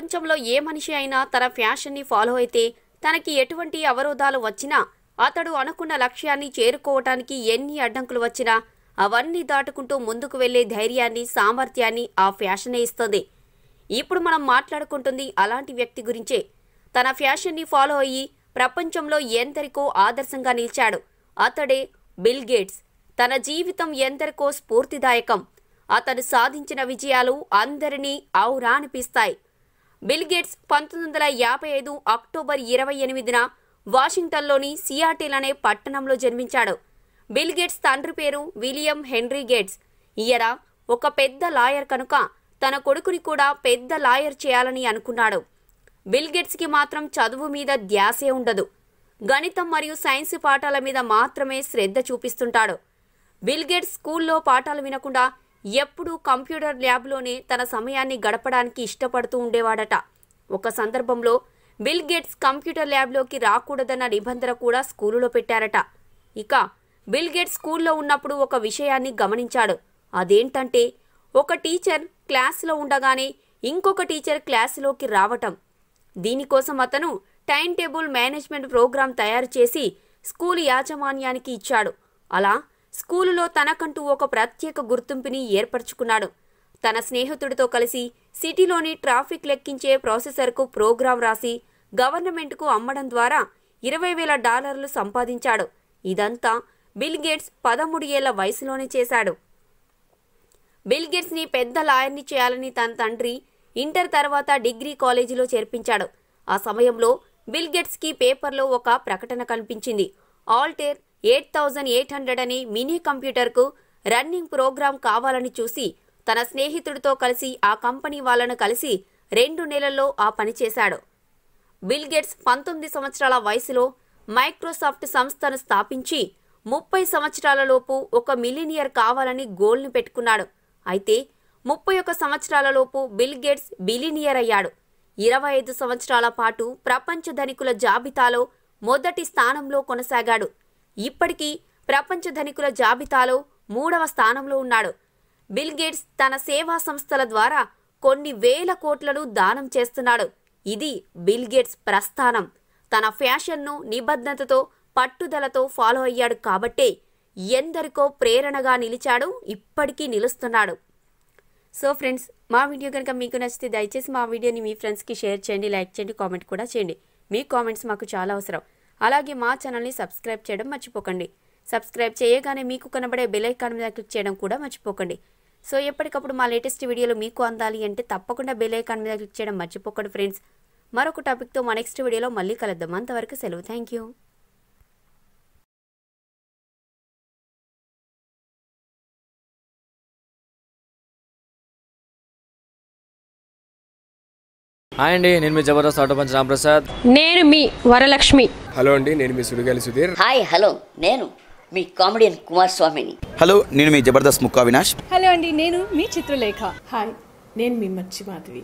ప్రపంచంలో ఏ మనిషి అయినా తన ఫ్యాషన్ని ఫాలో అయితే తనకి ఎటువంటి అవరోధాలు వచ్చినా అతడు అనుకున్న లక్ష్యాన్ని చేరుకోవటానికి ఎన్ని అడ్డంకులు వచ్చినా అవన్నీ దాటుకుంటూ ముందుకు వెళ్లే ధైర్యాన్ని సామర్థ్యాన్ని ఆ ఫ్యాషనే ఇస్తుంది ఇప్పుడు మనం మాట్లాడుకుంటుంది అలాంటి వ్యక్తి గురించే తన ఫ్యాషన్ని ఫాలో అయ్యి ప్రపంచంలో ఎందరికో ఆదర్శంగా నిలిచాడు అతడే బిల్ గేట్స్ తన జీవితం ఎందరికో స్ఫూర్తిదాయకం అతను సాధించిన విజయాలు అందరినీ ఆవురా అనిపిస్తాయి బిల్ గేట్స్ పంతొమ్మిది వందల యాభై ఐదు అక్టోబర్ ఇరవై ఎనిమిదిన వాషింగ్టన్లోని సియాటిల్ అనే పట్టణంలో జన్మించాడు బిల్ గేట్స్ తండ్రి పేరు విలియం హెన్రీ గేట్స్ ఈయన ఒక పెద్ద లాయర్ కనుక తన కొడుకుని కూడా పెద్ద లాయర్ చేయాలని అనుకున్నాడు బిల్ గేట్స్కి మాత్రం చదువు మీద ధ్యాసే ఉండదు గణితం మరియు సైన్స్ పాఠాల మీద మాత్రమే శ్రద్ధ చూపిస్తుంటాడు బిల్ గేట్స్ స్కూల్లో పాఠాలు వినకుండా ఎప్పుడూ కంప్యూటర్ ల్యాబ్లోనే తన సమయాన్ని గడపడానికి ఇష్టపడుతూ ఉండేవాడట ఒక సందర్భంలో బిల్ గేట్స్ కంప్యూటర్ ల్యాబ్లోకి రాకూడదన్న నిబంధన కూడా స్కూలులో పెట్టారట ఇక బిల్ గేట్స్ స్కూల్లో ఉన్నప్పుడు ఒక విషయాన్ని గమనించాడు అదేంటంటే ఒక టీచర్ క్లాస్లో ఉండగానే ఇంకొక టీచర్ క్లాసులోకి రావటం దీనికోసం అతను టైం టేబుల్ మేనేజ్మెంట్ ప్రోగ్రాం తయారు చేసి స్కూల్ యాజమాన్యానికి ఇచ్చాడు అలా స్కూలులో తనకంటూ ఒక ప్రత్యేక గుర్తింపుని ఏర్పరచుకున్నాడు తన స్నేహితుడితో కలిసి సిటీలోని ట్రాఫిక్ లెక్కించే ప్రాసెసర్కు ప్రోగ్రాం రాసి గవర్నమెంట్కు అమ్మడం ద్వారా ఇరవై వేల డాలర్లు సంపాదించాడు ఇదంతా బిల్ గేట్స్ పదమూడు ఏళ్ల వయసులోనే చేశాడు బిల్ పెద్ద లాయర్ని చేయాలని తన తండ్రి ఇంటర్ తర్వాత డిగ్రీ కాలేజీలో చేర్పించాడు ఆ సమయంలో బిల్ పేపర్లో ఒక ప్రకటన కనిపించింది Altair eight thousand eight hundred అని మినీ కంప్యూటర్కు రన్నింగ్ ప్రోగ్రాం కావాలని చూసి తన స్నేహితుడితో కలిసి ఆ కంపెనీ వాళ్లను కలిసి రెండు నెలల్లో ఆ పని చేశాడు పంతొమ్మిది సంవత్సరాల వయసులో మైక్రోసాఫ్ట్ సంస్థను స్థాపించి ముప్పై సంవత్సరాలలోపు ఒక మిలినియర్ కావాలని గోల్ని పెట్టుకున్నాడు అయితే ముప్పై ఒక సంవత్సరాలలోపు బిల్గేట్స్ బిలినియర్ అయ్యాడు ఇరవై ఐదు సంవత్సరాల పాటు ప్రపంచ ధనికుల జాబితాలో మొదటి స్థానంలో కొనసాగాడు ఇప్పటికీ ప్రపంచ ధనికుల జాబితాలో మూడవ స్థానంలో ఉన్నాడు బిల్గేట్స్ తన సేవా సంస్థల ద్వారా కొన్ని వేల కోట్లను దానం చేస్తున్నాడు ఇది బిల్గేట్స్ ప్రస్థానం తన ఫ్యాషన్ను నిబద్ధతతో పట్టుదలతో ఫాలో అయ్యాడు కాబట్టే ఎందరికో ప్రేరణగా నిలిచాడు ఇప్పటికీ నిలుస్తున్నాడు సో ఫ్రెండ్స్ మా వీడియో కనుక మీకు నచ్చితే దయచేసి మా వీడియోని మీ ఫ్రెండ్స్కి షేర్ చేయండి లైక్ చేయండి కామెంట్ కూడా చేయండి మీ కామెంట్స్ మాకు చాలా అవసరం అలాగే మా ఛానల్ని సబ్స్క్రైబ్ చేయడం మర్చిపోకండి సబ్స్క్రైబ్ చేయగానే మీకు కనబడే బెల్ మీద క్లిక్ చేయడం కూడా మర్చిపోకండి సో ఎప్పటికప్పుడు మా లేటెస్ట్ వీడియోలు మీకు అందాలి అంటే తప్పకుండా బెల్ మీద క్లిక్ చేయడం మర్చిపోకండి ఫ్రెండ్స్ మరొక టాపిక్తో మా నెక్స్ట్ వీడియోలో మళ్ళీ కలుద్దాం అంతవరకు సెలవు థ్యాంక్ యూ హాయ్ అండి నేను మీ జబర్దస్త్ ఆటో పంచ్ రామప్రసాద్ నేను మీ వరలక్ష్మి హలో అండి నేను మీ సుడిగాలి సుధీర్ హాయ్ హలో నేను మీ కామెడియన్ కుమార్ స్వామిని హలో నేను మీ జబర్దస్త్ ముక్కా వినాష్ హలో అండి నేను మీ చిత్రలేఖ హాయ్ నేను మీ మచ్చి మాధవి